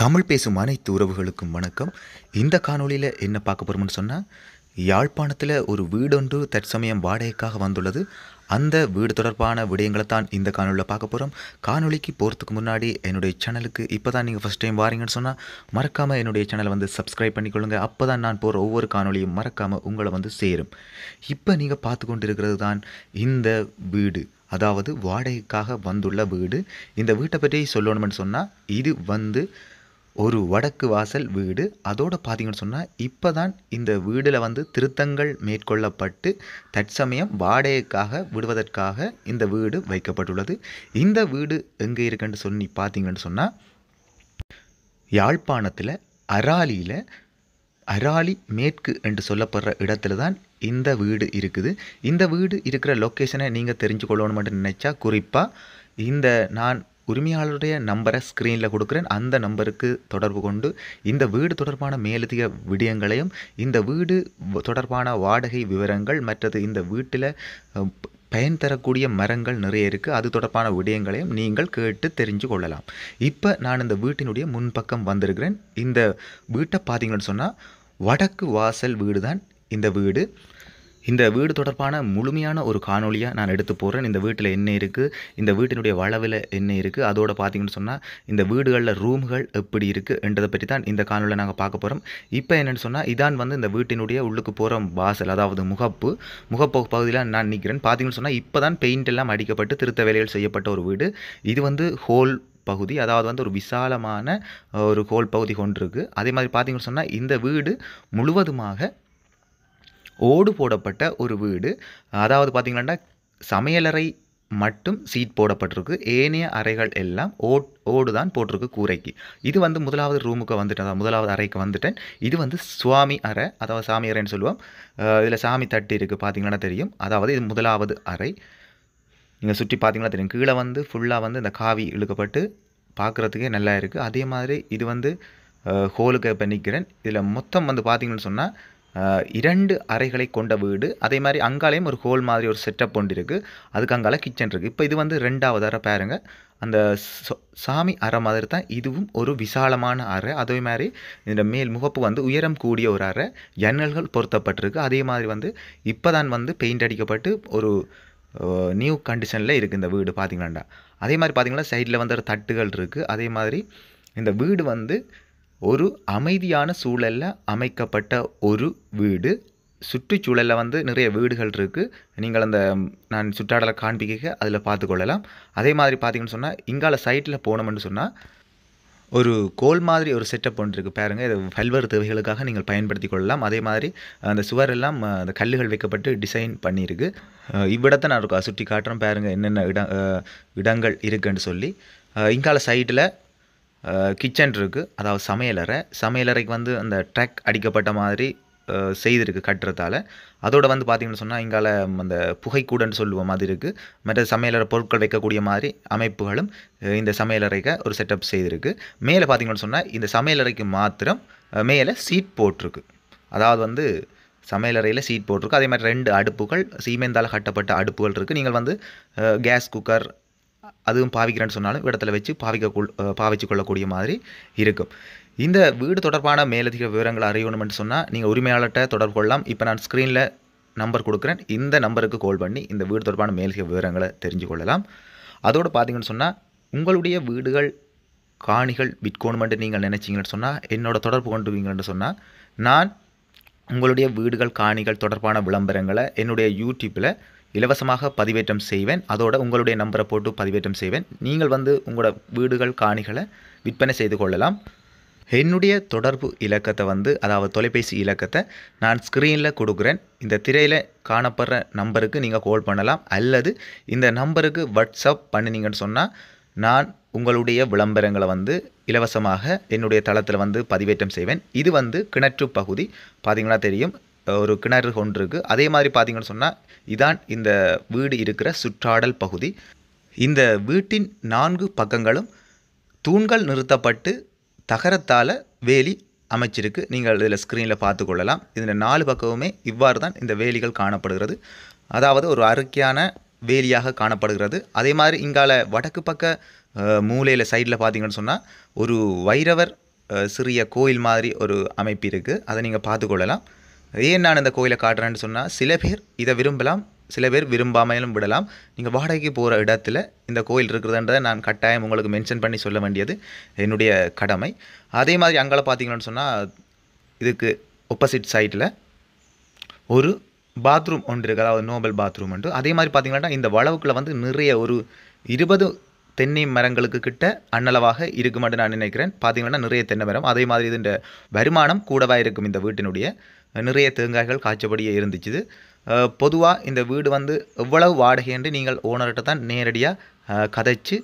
தமிழ் பேசும் அனைத்து உறவுகளுக்கும் வணக்கம் இந்த காணொலியில் என்ன பார்க்க போகிறோம்னு சொன்னால் யாழ்ப்பாணத்தில் ஒரு வீடொன்று தற்சமயம் வாடகைக்காக வந்துள்ளது அந்த வீடு தொடர்பான விடயங்களை தான் இந்த காணொலியில் பார்க்க போகிறோம் காணொலிக்கு போகிறதுக்கு முன்னாடி என்னுடைய சேனலுக்கு இப்போ தான் நீங்கள் ஃபஸ்ட் டைம் வாரீங்கன்னு சொன்னால் மறக்காமல் என்னுடைய சேனலை வந்து சப்ஸ்கிரைப் பண்ணிக்கொள்ளுங்க அப்போ தான் நான் போகிற ஒவ்வொரு காணொலியும் மறக்காமல் உங்களை வந்து சேரும் இப்போ நீங்கள் பார்த்து கொண்டு இருக்கிறது தான் இந்த வீடு அதாவது வாடகைக்காக வந்துள்ள வீடு இந்த வீட்டை பற்றி சொல்லணும்னு சொன்னால் இது வந்து ஒரு வடக்கு வாசல் வீடு அதோடு பார்த்தீங்கன்னு சொன்னால் இப்போ தான் இந்த வீடில் வந்து திருத்தங்கள் மேற்கொள்ளப்பட்டு தற்சமயம் வாடகைக்காக விடுவதற்காக இந்த வீடு வைக்கப்பட்டுள்ளது இந்த வீடு எங்கே இருக்குன்னு சொல்லி பார்த்தீங்கன்னு சொன்னால் யாழ்ப்பாணத்தில் அராலியில் அராலி மேற்கு என்று சொல்லப்படுற இடத்துல தான் இந்த வீடு இருக்குது இந்த வீடு இருக்கிற லொக்கேஷனை நீங்கள் தெரிஞ்சு மட்டும் நினச்சா குறிப்பாக இந்த நான் உரிமையாளருடைய நம்பரை ஸ்க்ரீனில் கொடுக்குறேன் அந்த நம்பருக்கு தொடர்பு கொண்டு இந்த வீடு தொடர்பான மேலதிக விடயங்களையும் இந்த வீடு தொடர்பான வாடகை விவரங்கள் மற்றது இந்த வீட்டில் பயன் தரக்கூடிய மரங்கள் நிறைய இருக்குது அது தொடர்பான விடயங்களையும் நீங்கள் கேட்டு தெரிஞ்சு கொள்ளலாம் இப்போ நான் இந்த வீட்டினுடைய முன்பக்கம் வந்திருக்கிறேன் இந்த வீட்டை பார்த்தீங்கன்னு சொன்னால் வடக்கு வாசல் வீடு தான் இந்த வீடு இந்த வீடு தொடர்பான முழுமையான ஒரு காணொலியாக நான் எடுத்து போடுறேன் இந்த வீட்டில் என்ன இருக்குது இந்த வீட்டினுடைய வளவில் என்ன இருக்குது அதோடு பார்த்தீங்கன்னு சொன்னால் இந்த வீடுகளில் ரூம்கள் எப்படி என்றதை பற்றி தான் இந்த காணொலியை நாங்கள் பார்க்க போகிறோம் இப்போ என்னென்னு சொன்னால் இதான் வந்து இந்த வீட்டினுடைய உள்ளுக்கு போகிற வாசல் அதாவது முகப்பு முகப்பு பகுதியில் நான் நிற்கிறேன் பார்த்தீங்கன்னு சொன்னால் இப்போ தான் பெயிண்ட் எல்லாம் அடிக்கப்பட்டு திருத்த வேலைகள் செய்யப்பட்ட ஒரு வீடு இது வந்து ஹோல் பகுதி அதாவது வந்து ஒரு விசாலமான ஒரு ஹோல் பகுதி கொண்டிருக்கு அதே மாதிரி பார்த்தீங்கன்னு சொன்னால் இந்த வீடு முழுவதுமாக ஓடு போடப்பட்ட ஒரு வீடு அதாவது பார்த்திங்கன்னா சமையலறை மட்டும் சீட் போடப்பட்டிருக்கு ஏனைய அறைகள் எல்லாம் ஓட் ஓடு தான் போட்டிருக்கு கூரைக்கு இது வந்து முதலாவது ரூமுக்கு வந்துட்டேன் முதலாவது அறைக்கு வந்துட்டேன் இது வந்து சுவாமி அறை அதாவது சாமி அறைன்னு சொல்லுவோம் இதில் சாமி தட்டி இருக்குது பார்த்திங்கன்னா தெரியும் அதாவது இது முதலாவது அறை இங்கே சுற்றி பார்த்திங்கன்னா தெரியும் கீழே வந்து ஃபுல்லாக வந்து இந்த காவி இழுக்கப்பட்டு பார்க்குறதுக்கே நல்லா இருக்குது அதே மாதிரி இது வந்து ஹோலுக்கு பண்ணிக்கிறேன் இதில் மொத்தம் வந்து பார்த்திங்கன்னு சொன்னால் இரண்டு அறைகளை கொண்ட வீடு அதே மாதிரி அங்காலேயும் ஒரு ஹோல் மாதிரி ஒரு செட்டப் ஒன்று இருக்குது அதுக்கு அங்கால கிச்சன் இருக்குது இப்போ இது வந்து ரெண்டாவது அறை பாருங்க அந்த சாமி அறை மாதிரி தான் இதுவும் ஒரு விசாலமான அறை அதே மாதிரி இந்த மேல் முகப்பு வந்து உயரம் கூடிய ஒரு அறை ஜன்னல்கள் பொருத்தப்பட்டிருக்கு அதே மாதிரி வந்து இப்போ தான் வந்து பெயிண்ட் அடிக்கப்பட்டு ஒரு நியூ கண்டிஷனில் இருக்குது இந்த வீடு பார்த்திங்களாண்டா அதே மாதிரி பார்த்திங்கன்னா சைடில் வந்து ஒரு தட்டுகள் இருக்குது அதே மாதிரி இந்த வீடு வந்து ஒரு அமைதியான சூழலில் அமைக்கப்பட்ட ஒரு வீடு சுற்றுச்சூழலில் வந்து நிறைய வீடுகள் இருக்குது நீங்கள் அந்த நான் சுற்றாடலை காண்பிக்க அதில் பார்த்து கொள்ளலாம் அதே மாதிரி பார்த்தீங்கன்னு சொன்னால் இங்கால சைட்டில் போனோம்னு சொன்னால் ஒரு கோல் மாதிரி ஒரு செட்டப் ஒன்று இருக்குது பாருங்கள் இது பல்வேறு தேவைகளுக்காக நீங்கள் பயன்படுத்தி கொள்ளலாம் அதே மாதிரி அந்த சுவர் எல்லாம் அந்த கல்லுகள் வைக்கப்பட்டு டிசைன் பண்ணியிருக்கு இவ்விடத்தை நான் சுற்றி காட்டுறேன் பாருங்கள் என்னென்ன இடம் இடங்கள் இருக்குன்னு சொல்லி இங்கால சைடில் கிச்சன் இருக்குது அதாவது சமையலறை சமையலறைக்கு வந்து அந்த ட்ராக் அடிக்கப்பட்ட மாதிரி செய்திருக்கு கட்டுறதால அதோட வந்து பார்த்திங்கன்னு சொன்னால் இங்கால அந்த புகைக்கூடன்னு சொல்லுவோம் மாதிரி இருக்குது மற்ற சமையலறை பொருட்கள் வைக்கக்கூடிய மாதிரி அமைப்புகளும் இந்த சமையலறைக்கு ஒரு செட்டப் செய்திருக்கு மேலே பார்த்திங்கன்னு சொன்னால் இந்த சமையலறைக்கு மாத்திரம் மேலே சீட் போட்டிருக்கு அதாவது வந்து சமையலறையில் சீட் போட்டிருக்கு அதே மாதிரி ரெண்டு அடுப்புகள் சீமெந்தால் கட்டப்பட்ட அடுப்புகள் இருக்குது நீங்கள் வந்து கேஸ் குக்கர் அதுவும் பாவிக்கிறேன்னு சொன்னாலும் இடத்துல வச்சு பாவிக்க பாவிச்சு கொள்ளக்கூடிய மாதிரி இருக்கும் இந்த வீடு தொடர்பான மேலதிக விவரங்கள் அறியணும்னு சொன்னால் நீங்கள் உரிமையாளர்கிட்ட தொடர்பு கொள்ளலாம் இப்போ நான் ஸ்க்ரீனில் நம்பர் கொடுக்குறேன் இந்த நம்பருக்கு கால் பண்ணி இந்த வீடு தொடர்பான மேலதிக விவரங்களை தெரிஞ்சு கொள்ளலாம் அதோடு பார்த்தீங்கன்னு சொன்னால் உங்களுடைய வீடுகள் காணிகள் விற்கணுமென்று நீங்கள் நினச்சிங்கன்னு சொன்னால் என்னோட தொடர்பு கொண்டுவீங்கன்னு சொன்னால் நான் உங்களுடைய வீடுகள் காணிகள் தொடர்பான விளம்பரங்களை என்னுடைய யூடியூப்பில் இலவசமாக பதிவேற்றம் செய்வேன் அதோட உங்களுடைய நம்பரை போட்டு பதிவேற்றம் செய்வேன் நீங்கள் வந்து உங்களோட வீடுகள் காணிகளை விற்பனை செய்து கொள்ளலாம் என்னுடைய தொடர்பு இலக்கத்தை வந்து அதாவது தொலைபேசி இலக்கத்தை நான் ஸ்க்ரீனில் கொடுக்குறேன் இந்த திரையில் காணப்படுற நம்பருக்கு நீங்கள் கால் பண்ணலாம் அல்லது இந்த நம்பருக்கு வாட்ஸ்அப் பண்ணினீங்கன்னு சொன்னால் நான் உங்களுடைய விளம்பரங்களை வந்து இலவசமாக என்னுடைய தளத்தில் வந்து பதிவேற்றம் செய்வேன் இது வந்து கிணற்று பகுதி பார்த்தீங்கன்னா தெரியும் ஒரு கிணறு ஒன்று இருக்குது அதே மாதிரி பார்த்தீங்கன்னு சொன்னால் இதான் இந்த வீடு இருக்கிற சுற்றாடல் பகுதி இந்த வீட்டின் நான்கு பக்கங்களும் தூண்கள் நிறுத்தப்பட்டு தகரத்தால் வேலி அமைச்சிருக்கு நீங்கள் இதில் ஸ்க்ரீனில் பார்த்து கொள்ளலாம் இதில் நாலு பக்கமுமே இவ்வாறு தான் இந்த வேலிகள் காணப்படுகிறது அதாவது ஒரு அறுக்கியான வேலியாக காணப்படுகிறது அதே மாதிரி இங்கால வடக்கு பக்க மூலையில் சைடில் பார்த்தீங்கன்னு சொன்னால் ஒரு வைரவர் சிறிய கோயில் மாதிரி ஒரு அமைப்பு இருக்குது அதை நீங்கள் பார்த்துக்கொள்ளலாம் ஏன் நான் இந்த கோயிலை காட்டுறேன்னு சொன்னால் சில பேர் இதை விரும்பலாம் சில பேர் விரும்பாமையிலும் விடலாம் நீங்கள் வாடகைக்கு போகிற இடத்துல இந்த கோயில் இருக்கிறதுன்றதை நான் கட்டாயம் உங்களுக்கு மென்ஷன் பண்ணி சொல்ல வேண்டியது என்னுடைய கடமை அதே மாதிரி அங்கே பார்த்தீங்கன்னு சொன்னால் இதுக்கு ஒப்போசிட் சைட்டில் ஒரு பாத்ரூம் ஒன்று இருக்குது அதாவது நோபல் பாத்ரூம் ஒன்று அதே மாதிரி பார்த்தீங்கன்னா இந்த வளவுக்குள்ளே வந்து நிறைய ஒரு இருபது தென்னை மரங்களுக்கு கிட்ட அன்னளவாக இருக்கும் நான் நினைக்கிறேன் பார்த்தீங்கன்னா நிறைய தென்னை மரம் அதே மாதிரி இதுன்ற வருமானம் கூடவாக இருக்கும் இந்த வீட்டினுடைய நிறைய தேங்காய்கள் காய்ச்சபடியே இருந்துச்சு பொதுவாக இந்த வீடு வந்து எவ்வளவு வாடகை என்று நீங்கள் ஓனர்கிட்ட தான் நேரடியாக கதைச்சு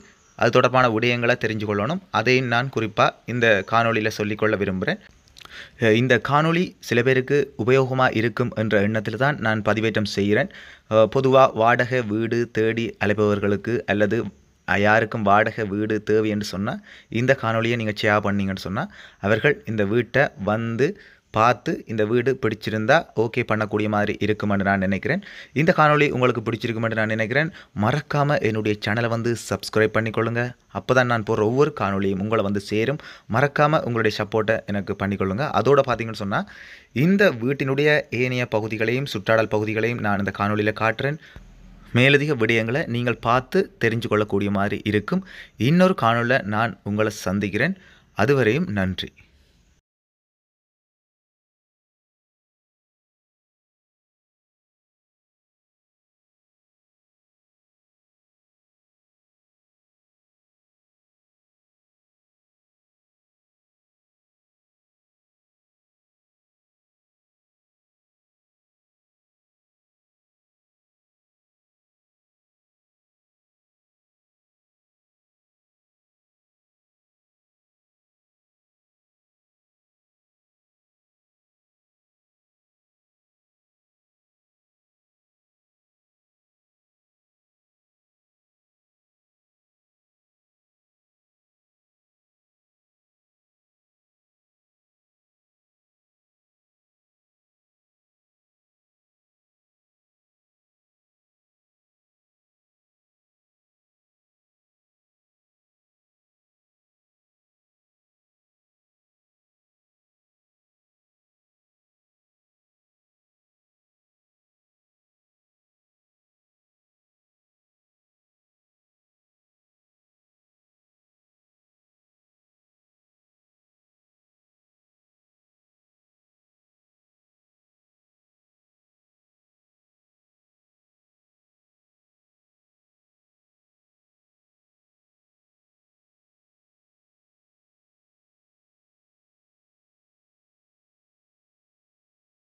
அது தொடர்பான விடயங்களை தெரிஞ்சு கொள்ளணும் அதையும் நான் குறிப்பாக இந்த காணொலியில் சொல்லிக்கொள்ள விரும்புகிறேன் இந்த காணொளி சில பேருக்கு உபயோகமாக இருக்கும் என்ற எண்ணத்தில் தான் நான் பதிவேற்றம் செய்கிறேன் பொதுவாக வாடகை வீடு தேடி அழைப்பவர்களுக்கு அல்லது யாருக்கும் வாடகை வீடு தேவை என்று சொன்னால் இந்த காணொலியை நீங்கள் ஷேர் பண்ணீங்கன்னு சொன்னால் அவர்கள் இந்த வீட்டை வந்து பார்த்து இந்த வீடு பிடிச்சிருந்தா ஓகே பண்ணக்கூடிய மாதிரி இருக்குமென்று நான் நினைக்கிறேன் இந்த காணொலி உங்களுக்கு பிடிச்சிருக்குமென்று நான் நினைக்கிறேன் மறக்காமல் என்னுடைய சேனலை வந்து சப்ஸ்கிரைப் பண்ணிக்கொள்ளுங்கள் அப்போ தான் நான் போகிற ஒவ்வொரு காணொலியும் உங்களை வந்து சேரும் மறக்காமல் உங்களுடைய சப்போர்ட்டை எனக்கு பண்ணிக்கொள்ளுங்கள் அதோடு பார்த்தீங்கன்னு சொன்னால் இந்த வீட்டினுடைய ஏனைய பகுதிகளையும் சுற்றாடல் பகுதிகளையும் நான் இந்த காணொலியில் காட்டுறேன் மேலதிக விடயங்களை நீங்கள் பார்த்து தெரிஞ்சு கொள்ளக்கூடிய மாதிரி இருக்கும் இன்னொரு காணொலியில் நான் உங்களை சந்திக்கிறேன் அதுவரையும் நன்றி